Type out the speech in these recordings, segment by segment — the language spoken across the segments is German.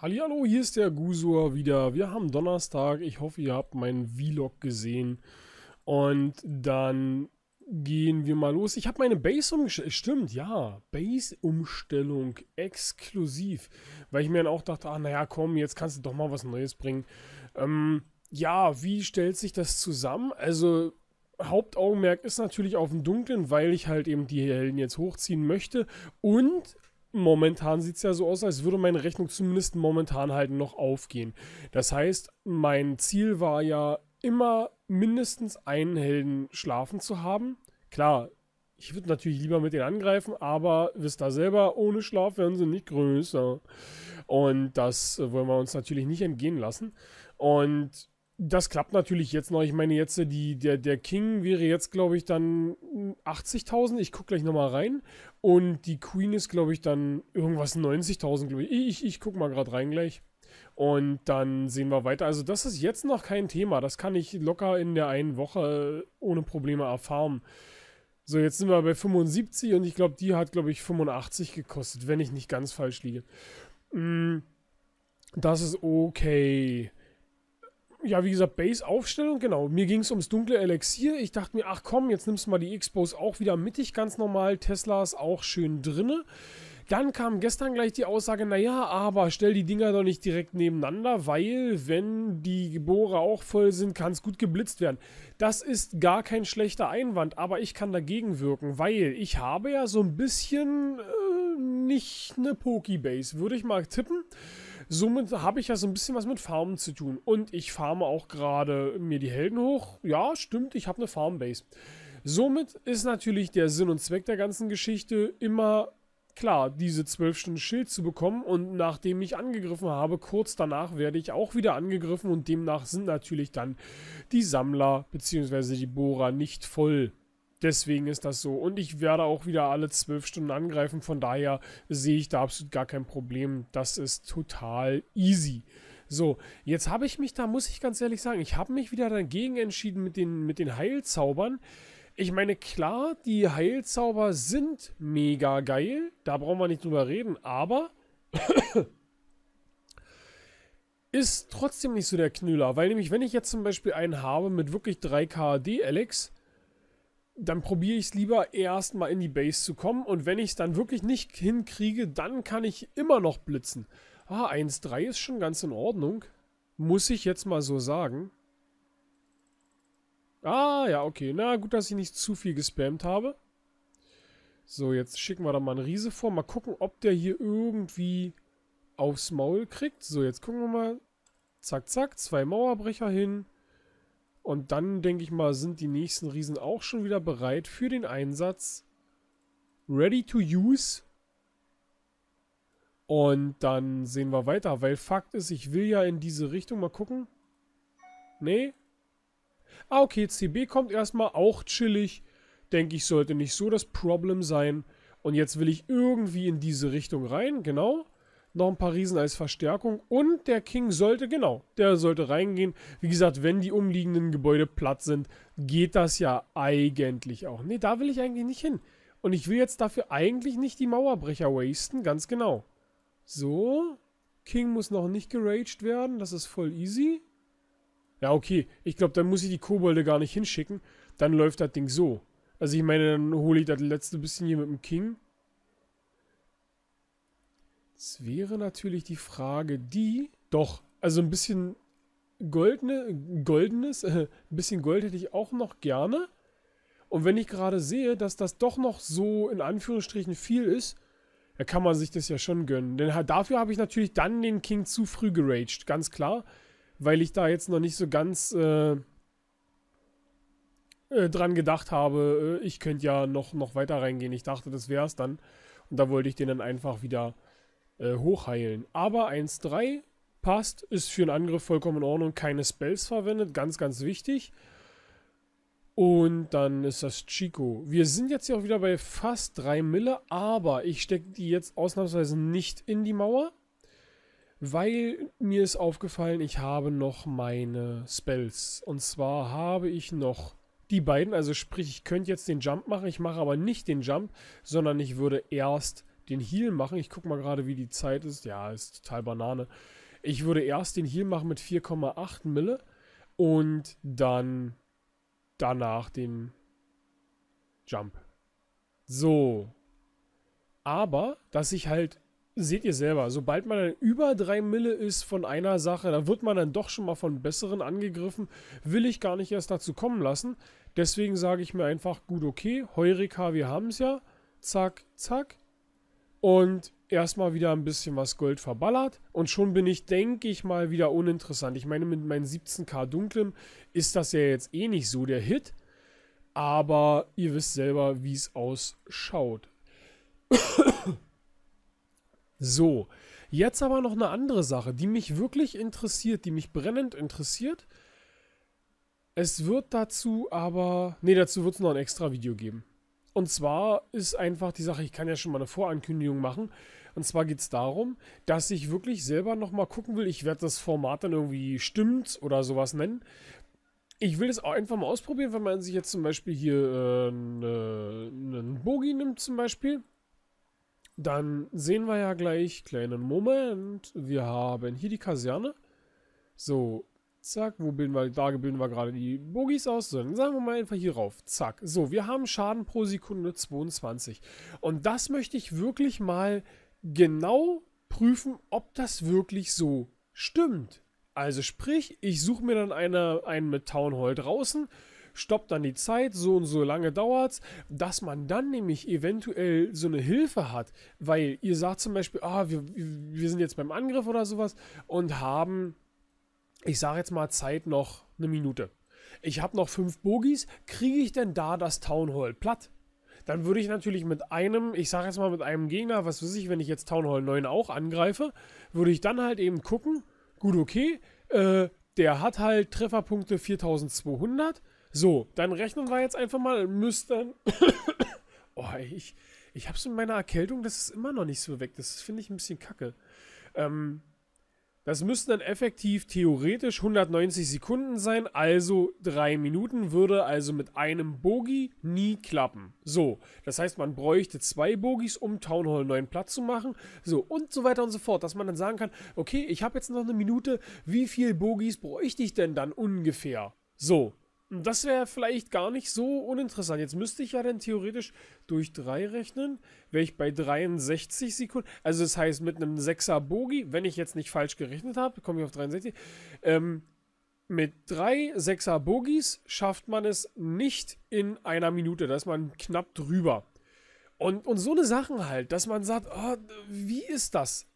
Hallo, hier ist der Gusur wieder. Wir haben Donnerstag. Ich hoffe, ihr habt meinen Vlog gesehen. Und dann gehen wir mal los. Ich habe meine base umgestellt. stimmt, ja, Base-Umstellung exklusiv, weil ich mir dann auch dachte, ah, naja, komm, jetzt kannst du doch mal was Neues bringen. Ähm, ja, wie stellt sich das zusammen? Also Hauptaugenmerk ist natürlich auf dem Dunklen, weil ich halt eben die Helden jetzt hochziehen möchte. Und momentan sieht es ja so aus, als würde meine Rechnung zumindest momentan halt noch aufgehen. Das heißt, mein Ziel war ja immer mindestens einen Helden schlafen zu haben. Klar, ich würde natürlich lieber mit denen angreifen, aber wisst ihr selber, ohne Schlaf werden sie nicht größer. Und das äh, wollen wir uns natürlich nicht entgehen lassen. Und das klappt natürlich jetzt noch. Ich meine, jetzt äh, die, der, der King wäre jetzt, glaube ich, dann 80.000. Ich gucke gleich nochmal rein. Und die Queen ist, glaube ich, dann irgendwas 90.000, glaube ich. Ich, ich gucke mal gerade rein gleich. Und dann sehen wir weiter. Also, das ist jetzt noch kein Thema. Das kann ich locker in der einen Woche äh, ohne Probleme erfahren. So, jetzt sind wir bei 75 und ich glaube, die hat, glaube ich, 85 gekostet, wenn ich nicht ganz falsch liege. Mm, das ist okay ja, wie gesagt, Base-Aufstellung, genau. Mir ging es ums dunkle Elixier. Ich dachte mir, ach komm, jetzt nimmst du mal die Expos auch wieder mittig, ganz normal. Teslas auch schön drinne. Dann kam gestern gleich die Aussage, naja, aber stell die Dinger doch nicht direkt nebeneinander, weil wenn die Bohrer auch voll sind, kann es gut geblitzt werden. Das ist gar kein schlechter Einwand, aber ich kann dagegen wirken, weil ich habe ja so ein bisschen äh, nicht eine Pokebase, würde ich mal tippen. Somit habe ich ja so ein bisschen was mit Farmen zu tun. Und ich farme auch gerade mir die Helden hoch. Ja, stimmt, ich habe eine Farmbase. Somit ist natürlich der Sinn und Zweck der ganzen Geschichte immer klar, diese 12 Stunden Schild zu bekommen. Und nachdem ich angegriffen habe, kurz danach werde ich auch wieder angegriffen. Und demnach sind natürlich dann die Sammler bzw. die Bohrer nicht voll. Deswegen ist das so. Und ich werde auch wieder alle zwölf Stunden angreifen. Von daher sehe ich da absolut gar kein Problem. Das ist total easy. So, jetzt habe ich mich da, muss ich ganz ehrlich sagen, ich habe mich wieder dagegen entschieden mit den, mit den Heilzaubern. Ich meine, klar, die Heilzauber sind mega geil. Da brauchen wir nicht drüber reden. Aber ist trotzdem nicht so der Knüller. Weil nämlich, wenn ich jetzt zum Beispiel einen habe mit wirklich 3 KD, Alex, dann probiere ich es lieber erstmal in die Base zu kommen. Und wenn ich es dann wirklich nicht hinkriege, dann kann ich immer noch blitzen. Ah, 1-3 ist schon ganz in Ordnung. Muss ich jetzt mal so sagen. Ah, ja, okay. Na, gut, dass ich nicht zu viel gespammt habe. So, jetzt schicken wir da mal einen Riese vor. Mal gucken, ob der hier irgendwie aufs Maul kriegt. So, jetzt gucken wir mal. Zack, zack. Zwei Mauerbrecher hin. Und dann, denke ich mal, sind die nächsten Riesen auch schon wieder bereit für den Einsatz. Ready to use. Und dann sehen wir weiter. Weil Fakt ist, ich will ja in diese Richtung mal gucken. Nee. Ah, okay. CB kommt erstmal auch chillig. Denke ich, sollte nicht so das Problem sein. Und jetzt will ich irgendwie in diese Richtung rein. Genau. Genau noch ein paar Riesen als Verstärkung. Und der King sollte, genau, der sollte reingehen. Wie gesagt, wenn die umliegenden Gebäude platt sind, geht das ja eigentlich auch. Ne, da will ich eigentlich nicht hin. Und ich will jetzt dafür eigentlich nicht die Mauerbrecher wasten, ganz genau. So, King muss noch nicht geraged werden, das ist voll easy. Ja, okay, ich glaube, dann muss ich die Kobolde gar nicht hinschicken. Dann läuft das Ding so. Also ich meine, dann hole ich das letzte bisschen hier mit dem King es wäre natürlich die Frage, die doch, also ein bisschen goldene, goldenes, äh, ein bisschen Gold hätte ich auch noch gerne. Und wenn ich gerade sehe, dass das doch noch so in Anführungsstrichen viel ist, dann kann man sich das ja schon gönnen. Denn dafür habe ich natürlich dann den King zu früh geraged, ganz klar. Weil ich da jetzt noch nicht so ganz äh, äh, dran gedacht habe, äh, ich könnte ja noch, noch weiter reingehen. Ich dachte, das wäre es dann. Und da wollte ich den dann einfach wieder äh, hochheilen. Aber 1-3 passt, ist für einen Angriff vollkommen in Ordnung. Keine Spells verwendet, ganz, ganz wichtig. Und dann ist das Chico. Wir sind jetzt hier auch wieder bei fast 3 Mille, aber ich stecke die jetzt ausnahmsweise nicht in die Mauer, weil mir ist aufgefallen, ich habe noch meine Spells. Und zwar habe ich noch die beiden, also sprich, ich könnte jetzt den Jump machen, ich mache aber nicht den Jump, sondern ich würde erst den Heal machen. Ich gucke mal gerade, wie die Zeit ist. Ja, ist total Banane. Ich würde erst den Heal machen mit 4,8 Mille und dann danach den Jump. So. Aber, dass ich halt, seht ihr selber, sobald man dann über 3 Mille ist von einer Sache, da wird man dann doch schon mal von Besseren angegriffen, will ich gar nicht erst dazu kommen lassen. Deswegen sage ich mir einfach, gut, okay, Heureka, wir haben es ja. Zack, zack und erstmal wieder ein bisschen was Gold verballert und schon bin ich, denke ich mal, wieder uninteressant. Ich meine, mit meinen 17k Dunklem ist das ja jetzt eh nicht so der Hit, aber ihr wisst selber, wie es ausschaut. so, jetzt aber noch eine andere Sache, die mich wirklich interessiert, die mich brennend interessiert. Es wird dazu aber, Ne, dazu wird es noch ein extra Video geben. Und zwar ist einfach die Sache, ich kann ja schon mal eine Vorankündigung machen. Und zwar geht es darum, dass ich wirklich selber nochmal gucken will. Ich werde das Format dann irgendwie stimmt oder sowas nennen. Ich will das auch einfach mal ausprobieren, wenn man sich jetzt zum Beispiel hier äh, ne, einen Bogi nimmt zum Beispiel. Dann sehen wir ja gleich, kleinen Moment, wir haben hier die Kaserne. So, Zack, wo bilden wir, da bilden wir gerade die Bogies aus. So, dann sagen wir mal einfach hier rauf. Zack. So, wir haben Schaden pro Sekunde 22. Und das möchte ich wirklich mal genau prüfen, ob das wirklich so stimmt. Also sprich, ich suche mir dann eine, einen mit Town Hall draußen, stoppt dann die Zeit, so und so lange dauert's, dass man dann nämlich eventuell so eine Hilfe hat, weil ihr sagt zum Beispiel, ah, wir, wir sind jetzt beim Angriff oder sowas und haben ich sage jetzt mal Zeit noch eine Minute. Ich habe noch fünf Bogies. Kriege ich denn da das Town Hall platt? Dann würde ich natürlich mit einem, ich sage jetzt mal mit einem Gegner, was weiß ich, wenn ich jetzt Town Hall 9 auch angreife, würde ich dann halt eben gucken, gut, okay, äh, der hat halt Trefferpunkte 4200. So, dann rechnen wir jetzt einfach mal, müssten... oh, ich, ich es mit meiner Erkältung, das ist immer noch nicht so weg. Das finde ich ein bisschen kacke. Ähm, das müssten dann effektiv theoretisch 190 Sekunden sein, also 3 Minuten würde also mit einem Bogie nie klappen. So, das heißt, man bräuchte zwei Bogies, um Town Hall 9 platt zu machen. So, und so weiter und so fort, dass man dann sagen kann, okay, ich habe jetzt noch eine Minute, wie viel Bogies bräuchte ich denn dann ungefähr? So, das wäre vielleicht gar nicht so uninteressant. Jetzt müsste ich ja dann theoretisch durch 3 rechnen. Wäre ich bei 63 Sekunden. Also das heißt mit einem 6er Bogi, wenn ich jetzt nicht falsch gerechnet habe, komme ich auf 63. Ähm, mit 3 6er Bogies schafft man es nicht in einer Minute. Da ist man knapp drüber. Und, und so eine Sachen halt, dass man sagt, oh, wie ist das?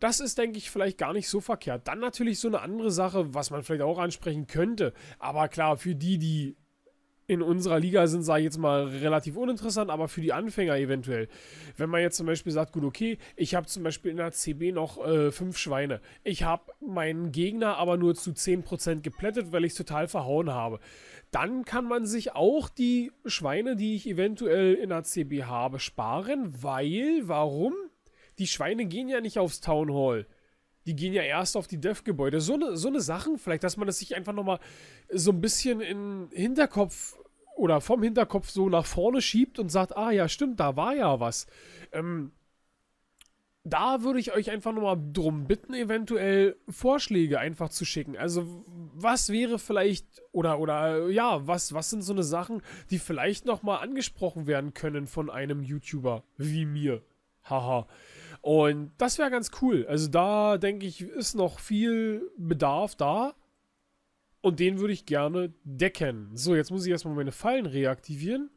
Das ist, denke ich, vielleicht gar nicht so verkehrt. Dann natürlich so eine andere Sache, was man vielleicht auch ansprechen könnte. Aber klar, für die, die in unserer Liga sind, sage ich jetzt mal, relativ uninteressant, aber für die Anfänger eventuell. Wenn man jetzt zum Beispiel sagt, gut, okay, ich habe zum Beispiel in der CB noch äh, fünf Schweine. Ich habe meinen Gegner aber nur zu 10% geplättet, weil ich es total verhauen habe. Dann kann man sich auch die Schweine, die ich eventuell in der CB habe, sparen, weil, warum? die Schweine gehen ja nicht aufs Town Hall. Die gehen ja erst auf die Dev-Gebäude. So eine so ne Sachen vielleicht, dass man das sich einfach nochmal so ein bisschen in Hinterkopf oder vom Hinterkopf so nach vorne schiebt und sagt, ah ja, stimmt, da war ja was. Ähm, da würde ich euch einfach nochmal drum bitten, eventuell Vorschläge einfach zu schicken. Also, was wäre vielleicht, oder, oder, ja, was, was sind so eine Sachen, die vielleicht nochmal angesprochen werden können von einem YouTuber wie mir? Haha. Und das wäre ganz cool. Also da denke ich, ist noch viel Bedarf da. Und den würde ich gerne decken. So, jetzt muss ich erstmal meine Fallen reaktivieren.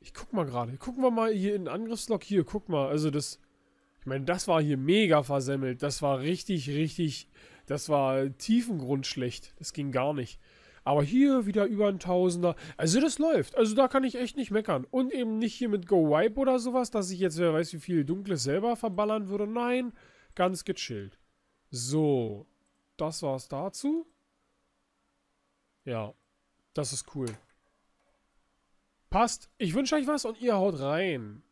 Ich guck mal gerade. Gucken wir mal hier in den Angriffslog. Hier, guck mal. Also das... Ich meine, das war hier mega versemmelt. Das war richtig, richtig... Das war tiefengrundschlecht. Das ging gar nicht. Aber hier wieder über ein Tausender. Also das läuft. Also da kann ich echt nicht meckern. Und eben nicht hier mit Go Wipe oder sowas, dass ich jetzt wer weiß wie viel Dunkles selber verballern würde. Nein, ganz gechillt. So, das war's dazu. Ja, das ist cool. Passt. Ich wünsche euch was und ihr haut rein.